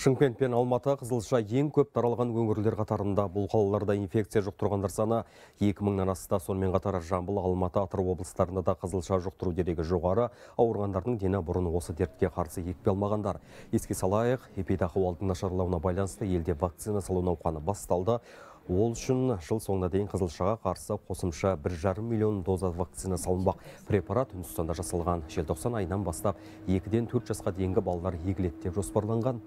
Шымкент пен Алматы қызылша ең көп таралған өңірлер қатарында бұл қалаларда инфекция жұқтырғандар саны 2000-нан асты. Сонымен қатар Жамбыл, Алматы, Атырау облыстарында да қызылша жұқтыру дерегі жоғары. Ауырғандардың дені бұрын осы дертке қарсы екпе алмағандар. Еске салайық, эпидақы нашарлауына байланысты елде вакцина салу науқаны басталды. Ол үшін жыл соңына дейін қызылшаға қарсы қосымша 1,5 миллион доза вакцина салынбақ. Препарат Үндістанда жасалған желтоқсан айынан бастап 2-4 жасқа дейінгі балалар егіледі деп жоспарланған.